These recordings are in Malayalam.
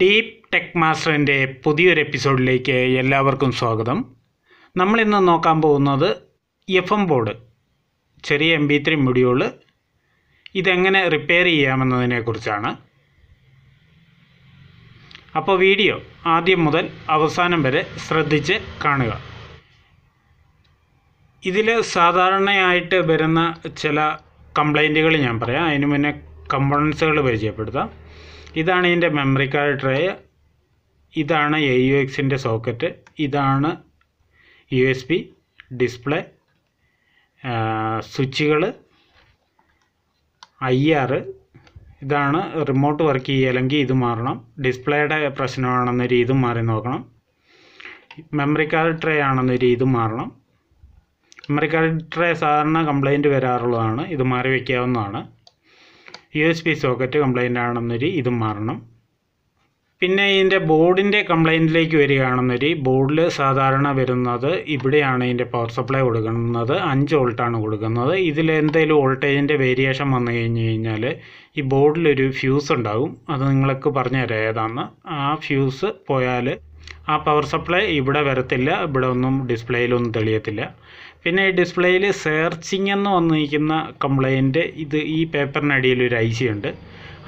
ഡീപ് ടെക് മാസ്റ്ററിൻ്റെ പുതിയൊരു എപ്പിസോഡിലേക്ക് എല്ലാവർക്കും സ്വാഗതം നമ്മളിന്ന് നോക്കാൻ പോകുന്നത് എഫ് എം ബോർഡ് ചെറിയ എം ബി ത്രീ മുടിയോൾ ഇതെങ്ങനെ റിപ്പയർ കുറിച്ചാണ് അപ്പോൾ വീഡിയോ ആദ്യം മുതൽ അവസാനം വരെ ശ്രദ്ധിച്ച് കാണുക ഇതിൽ സാധാരണയായിട്ട് വരുന്ന ചില കംപ്ലൈൻറ്റുകൾ ഞാൻ പറയാം അതിന് മുന്നേ കമ്പോണൻസുകൾ പരിചയപ്പെടുത്താം ഇതാണ് ഇതിൻ്റെ മെമ്മറി കാർഡ് ട്രേ ഇതാണ് എ യു എക്സിൻ്റെ സോക്കറ്റ് ഇതാണ് യു എസ് ബി ഡിസ്പ്ലേ സ്വിച്ചുകൾ ഐ ആർ ഇതാണ് റിമോട്ട് വർക്ക് ചെയ്യല്ലെങ്കിൽ ഇത് മാറണം ഡിസ്പ്ലേയുടെ പ്രശ്നമാണെന്നൊരു ഇതും മാറി നോക്കണം മെമ്മറി കാർഡ് ട്രേ ആണെന്നൊരു ഇതും മാറണം മെമ്മറി കാർഡ് ട്രേ സാധാരണ കംപ്ലൈൻറ്റ് വരാറുള്ളതാണ് ഇത് മാറി വയ്ക്കാവുന്നതാണ് U S P socket complaint ആണെന്നൊരു ഇതും മാറണം പിന്നെ ഇതിൻ്റെ ബോർഡിൻ്റെ കംപ്ലൈൻറ്റിലേക്ക് വരികയാണെന്നൊരു ബോർഡിൽ സാധാരണ വരുന്നത് ഇവിടെയാണ് ഇതിൻ്റെ പവർ സപ്ലൈ കൊടുക്കുന്നത് അഞ്ച് വോൾട്ടാണ് കൊടുക്കുന്നത് ഇതിൽ എന്തെങ്കിലും വോൾട്ടേജിൻ്റെ വേരിയേഷൻ വന്നു കഴിഞ്ഞ് കഴിഞ്ഞാൽ ഈ ബോർഡിലൊരു ഫ്യൂസ് ഉണ്ടാകും അത് നിങ്ങൾക്ക് പറഞ്ഞുതരാം ഏതാണെന്ന് ആ ഫ്യൂസ് പോയാൽ ആ പവർ സപ്ലൈ ഇവിടെ വരത്തില്ല ഇവിടെ ഒന്നും ഡിസ്പ്ലേയിലൊന്നും തെളിയത്തില്ല പിന്നെ ഈ ഡിസ്പ്ലേയിൽ സെർച്ചിങ് എന്ന് വന്നിരിക്കുന്ന കംപ്ലൈൻറ്റ് ഇത് ഈ പേപ്പറിനടിയിൽ ഒരു ഐ സി ഉണ്ട്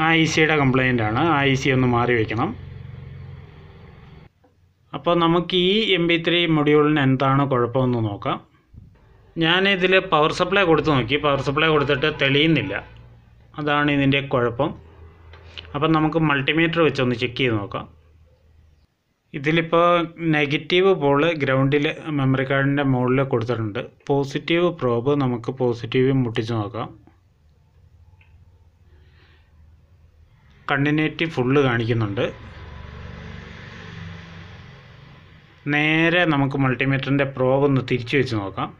ആ ഐ സിയുടെ കംപ്ലൈൻ്റ് ആണ് ആ ഐ സി ഒന്ന് മാറി വയ്ക്കണം അപ്പോൾ നമുക്ക് ഈ എം പി ത്രീ മൊഡ്യൂളിന് എന്താണ് കുഴപ്പമെന്ന് നോക്കാം ഞാനിതിൽ പവർ സപ്ലൈ കൊടുത്ത് നോക്കി പവർ സപ്ലൈ കൊടുത്തിട്ട് തെളിയുന്നില്ല അതാണ് ഇതിൻ്റെ കുഴപ്പം അപ്പം നമുക്ക് മൾട്ടിമീറ്റർ വെച്ചൊന്ന് ചെക്ക് ചെയ്ത് നോക്കാം ഇതിലിപ്പോൾ നെഗറ്റീവ് പോള് ഗ്രൗണ്ടിൽ മെമ്മറി കാർഡിൻ്റെ മുകളിൽ കൊടുത്തിട്ടുണ്ട് പോസിറ്റീവ് പ്രോബ് നമുക്ക് പോസിറ്റീവ് മുട്ടിച്ച് നോക്കാം കണ്ടിന്യൂറ്റി ഫുള്ള് കാണിക്കുന്നുണ്ട് നേരെ നമുക്ക് മൾട്ടിമീറ്ററിൻ്റെ പ്രോബ് ഒന്ന് തിരിച്ചു വെച്ച് നോക്കാം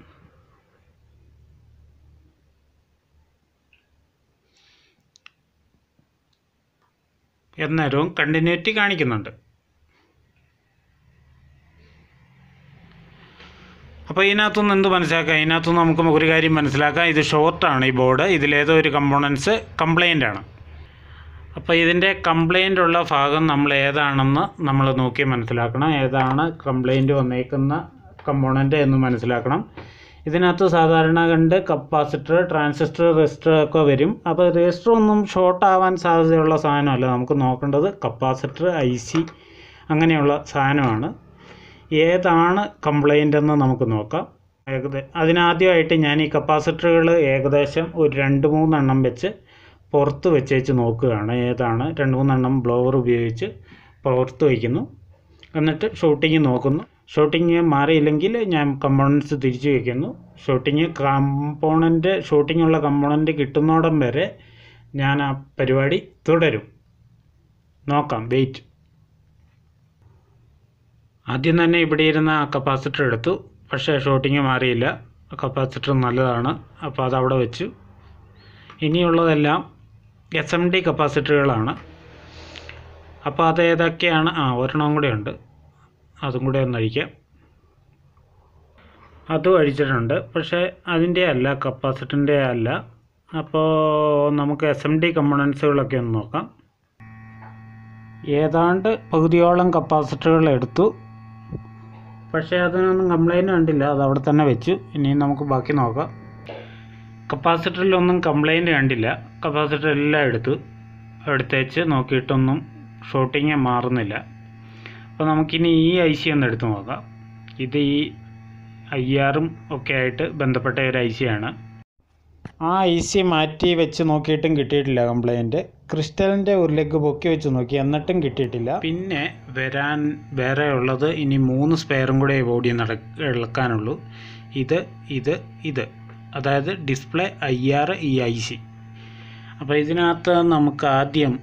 എന്നേരവും കണ്ടിന്യൂറ്റി കാണിക്കുന്നുണ്ട് അപ്പോൾ ഇതിനകത്തുനിന്ന് എന്ത് മനസ്സിലാക്കാം ഇതിനകത്തുനിന്ന് നമുക്ക് ഒരു കാര്യം മനസ്സിലാക്കാം ഇത് ഷോർട്ടാണ് ഈ ബോർഡ് ഇതിലേതോ ഒരു കമ്പോണൻസ് കംപ്ലൈൻ്റ് ആണ് അപ്പോൾ ഇതിൻ്റെ കംപ്ലൈന്റ് ഉള്ള ഭാഗം നമ്മൾ ഏതാണെന്ന് നമ്മൾ നോക്കി മനസ്സിലാക്കണം ഏതാണ് കംപ്ലൈന്റ് വന്നേക്കുന്ന കമ്പോണൻ്റ് എന്ന് മനസ്സിലാക്കണം ഇതിനകത്ത് സാധാരണ കണ്ട് കപ്പാസിറ്റർ ട്രാൻസിസ്റ്റർ റെസിസ്റ്റർ ഒക്കെ വരും അപ്പോൾ റെസിസ്റ്റർ ഒന്നും ഷോർട്ട് ആവാൻ സാധ്യതയുള്ള സാധനമല്ല നമുക്ക് നോക്കേണ്ടത് കപ്പാസിറ്റർ ഐ സി അങ്ങനെയുള്ള സാധനമാണ് ഏതാണ് കംപ്ലൈൻ്റ് എന്ന് നമുക്ക് നോക്കാം ഏകദേശം അതിനാദ്യമായിട്ട് ഞാൻ ഈ കപ്പാസിറ്ററുകൾ ഏകദേശം ഒരു രണ്ട് മൂന്നെണ്ണം വെച്ച് പുറത്ത് വെച്ചേച്ച് നോക്കുകയാണ് ഏതാണ് രണ്ട് മൂന്നെണ്ണം ബ്ലോവർ ഉപയോഗിച്ച് പുറത്ത് വയ്ക്കുന്നു എന്നിട്ട് ഷൂട്ടിങ് നോക്കുന്നു ഷൂട്ടിങ് മാറിയില്ലെങ്കിൽ ഞാൻ കമ്പോണൻസ് തിരിച്ചു വയ്ക്കുന്നു ഷൂട്ടിങ് കമ്പോണൻ്റ് ഷൂട്ടിങ്ങുള്ള കമ്പോണൻ്റ് കിട്ടുന്നോടം വരെ ഞാൻ ആ പരിപാടി തുടരും നോക്കാം വെയിറ്റ് ആദ്യം തന്നെ ഇവിടെ ഇരുന്ന കപ്പാസിറ്റർ എടുത്തു പക്ഷേ ഷോട്ടിങ് മാറിയില്ല കപ്പാസിറ്റർ നല്ലതാണ് അപ്പോൾ അത് അവിടെ വെച്ചു ഇനിയുള്ളതെല്ലാം എസ് എം ഡി കപ്പാസിറ്ററുകളാണ് അപ്പോൾ അത് ഏതൊക്കെയാണ് ആ ഒരെണ്ണം കൂടെ ഉണ്ട് അതും കൂടെ ഒന്ന് അഴിക്കാം അതും അഴിച്ചിട്ടുണ്ട് പക്ഷേ അതിൻ്റെ അല്ല കപ്പാസിറ്ററിൻ്റെ അല്ല അപ്പോൾ നമുക്ക് എസ് എം ഡി കമ്പണൻസുകളൊക്കെ ഒന്ന് നോക്കാം ഏതാണ്ട് പകുതിയോളം കപ്പാസിറ്ററുകൾ എടുത്തു പക്ഷേ അതിനൊന്നും കംപ്ലൈൻറ്റ് കണ്ടില്ല അത് അവിടെ തന്നെ വെച്ചു ഇനിയും നമുക്ക് ബാക്കി നോക്കാം കപ്പാസിറ്ററിലൊന്നും കംപ്ലൈൻറ്റ് കണ്ടില്ല കപ്പാസിറ്റർ എല്ലാം എടുത്തു എടുത്തേച്ച് നോക്കിയിട്ടൊന്നും ഷോട്ടിങ് മാറുന്നില്ല അപ്പോൾ നമുക്കിനി ഈ ഐ സി ഒന്ന് എടുത്തു നോക്കാം ഇത് ഈ ഐ ആറും ഒക്കെ ആയിട്ട് ബന്ധപ്പെട്ട ഒരു ഐ സി ആണ് ആ ഐ സി മാറ്റി വെച്ച് നോക്കിയിട്ടും കിട്ടിയിട്ടില്ല കംപ്ലൈൻറ്റ് ക്രിസ്റ്റലിൻ്റെ ഉരുലേക്ക് പൊക്കി വെച്ച് നോക്കി എന്നിട്ടും കിട്ടിയിട്ടില്ല പിന്നെ വരാൻ വേറെ ഉള്ളത് ഇനി മൂന്ന് സ്പെയറും കൂടെ ബോഡി നട ഇളക്കാനുള്ളൂ ഇത് ഇത് ഇത് അതായത് display I R E I C അപ്പോൾ ഇതിനകത്ത് നമുക്ക് ആദ്യം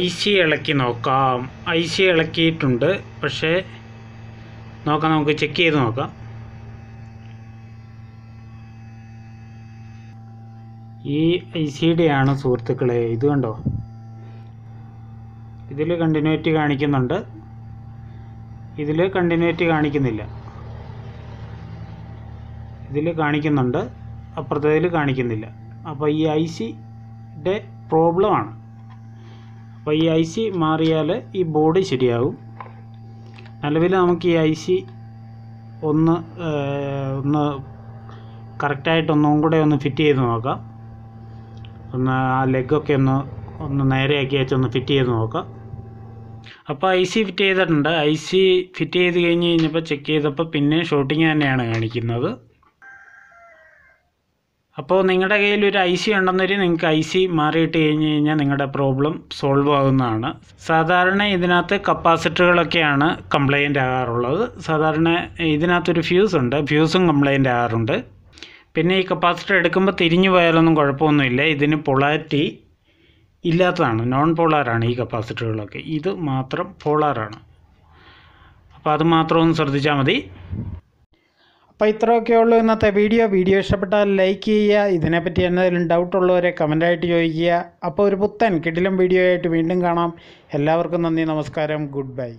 ഐ സി ഇളക്കി നോക്കാം ഐ സി ഇളക്കിയിട്ടുണ്ട് പക്ഷേ നോക്കാം നമുക്ക് ചെക്ക് ചെയ്ത് നോക്കാം ഈ ഐ സി ഡി ആണ് സുഹൃത്തുക്കളെ ഇത് കണ്ടോ ഇതിൽ കണ്ടിന്യൂറ്റി കാണിക്കുന്നുണ്ട് ഇതിൽ കണ്ടിന്യൂറ്റി കാണിക്കുന്നില്ല ഇതിൽ കാണിക്കുന്നുണ്ട് അപ്പുറത്തേതിൽ കാണിക്കുന്നില്ല അപ്പോൾ ഈ ഐ സിയുടെ പ്രോബ്ലമാണ് അപ്പോൾ ഈ ഐ സി മാറിയാൽ ഈ ബോർഡ് ശരിയാകും നിലവിൽ നമുക്ക് ഈ ഐ സി ഒന്ന് ഒന്ന് കറക്റ്റായിട്ടൊന്നും കൂടെ ഒന്ന് ഫിറ്റ് ചെയ്ത് നോക്കാം ഒന്ന് ആ ലെഗൊക്കെ ഒന്ന് ഒന്ന് നേരെയാക്കി വെച്ചൊന്ന് ഫിറ്റ് ചെയ്ത് നോക്കാം അപ്പോൾ ഐ സി ഫിറ്റ് ചെയ്തിട്ടുണ്ട് ഐ സി ഫിറ്റ് ചെയ്ത് കഴിഞ്ഞ് കഴിഞ്ഞപ്പോൾ ചെക്ക് ചെയ്തപ്പോൾ പിന്നെ ഷൂട്ടിങ് തന്നെയാണ് കാണിക്കുന്നത് അപ്പോൾ നിങ്ങളുടെ കയ്യിൽ ഒരു ഐ സി ഉണ്ടെന്നൊരു നിങ്ങൾക്ക് ഐ സി മാറിയിട്ട് കഴിഞ്ഞ് കഴിഞ്ഞാൽ നിങ്ങളുടെ പ്രോബ്ലം സോൾവ് ആകുന്നതാണ് സാധാരണ ഇതിനകത്ത് കപ്പാസിറ്ററുകളൊക്കെയാണ് കംപ്ലൈൻ്റ് ആകാറുള്ളത് സാധാരണ ഇതിനകത്തൊരു ഫ്യൂസ് ഉണ്ട് ഫ്യൂസും കംപ്ലൈൻ്റ് ആകാറുണ്ട് പിന്നെ ഈ കപ്പാസിറ്റർ എടുക്കുമ്പോൾ തിരിഞ്ഞു പോയാലൊന്നും കുഴപ്പമൊന്നുമില്ല ഇതിന് പൊളാരിറ്റി ഇല്ലാത്തതാണ് നോൺ പോളാറാണ് ഈ കപ്പാസിറ്ററുകളൊക്കെ ഇത് മാത്രം പോളാറാണ് അപ്പോൾ അത് മാത്രം ഒന്ന് ശ്രദ്ധിച്ചാൽ മതി അപ്പോൾ ഇത്രയൊക്കെ ഉള്ളൂ ഇന്നത്തെ വീഡിയോ വീഡിയോ ഇഷ്ടപ്പെട്ടാൽ ലൈക്ക് ചെയ്യുക ഇതിനെപ്പറ്റി എന്തെങ്കിലും ഡൗട്ട് ഉള്ളവരെ കമൻറ്റായിട്ട് ചോദിക്കുക അപ്പോൾ ഒരു പുത്തൻ കിടിലും വീഡിയോ ആയിട്ട് വീണ്ടും കാണാം എല്ലാവർക്കും നന്ദി നമസ്കാരം ഗുഡ് ബൈ